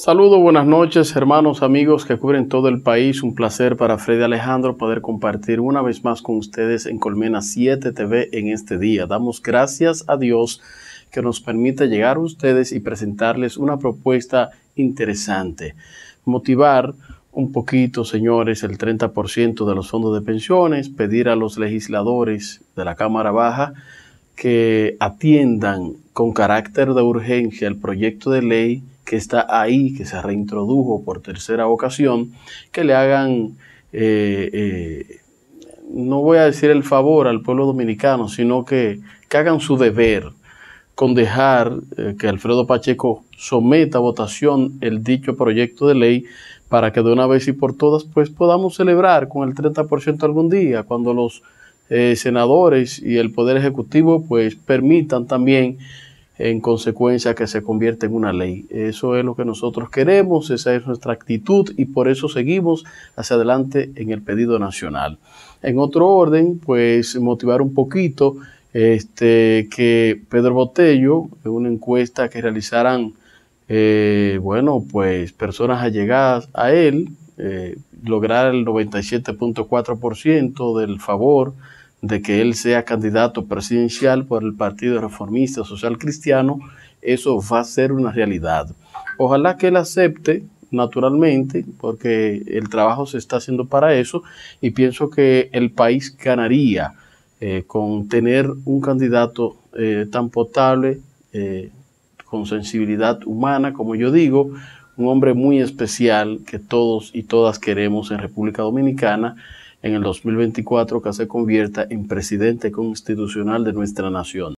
Saludos, buenas noches, hermanos, amigos que cubren todo el país. Un placer para Freddy Alejandro poder compartir una vez más con ustedes en Colmena 7 TV en este día. Damos gracias a Dios que nos permite llegar a ustedes y presentarles una propuesta interesante. Motivar un poquito, señores, el 30% de los fondos de pensiones, pedir a los legisladores de la Cámara Baja que atiendan con carácter de urgencia el proyecto de ley que está ahí, que se reintrodujo por tercera ocasión, que le hagan, eh, eh, no voy a decir el favor al pueblo dominicano, sino que, hagan su deber con dejar eh, que Alfredo Pacheco someta a votación el dicho proyecto de ley para que de una vez y por todas pues podamos celebrar con el 30% algún día, cuando los senadores y el Poder Ejecutivo pues permitan también en consecuencia que se convierte en una ley. Eso es lo que nosotros queremos, esa es nuestra actitud y por eso seguimos hacia adelante en el pedido nacional. En otro orden, pues motivar un poquito este, que Pedro Botello, en una encuesta que realizaran, eh, bueno, pues personas allegadas a él, eh, lograr el 97.4% del favor de que él sea candidato presidencial por el Partido Reformista Social Cristiano, eso va a ser una realidad. Ojalá que él acepte, naturalmente, porque el trabajo se está haciendo para eso y pienso que el país ganaría eh, con tener un candidato eh, tan potable, eh, con sensibilidad humana, como yo digo, un hombre muy especial que todos y todas queremos en República Dominicana, en el 2024 que se convierta en presidente constitucional de nuestra nación.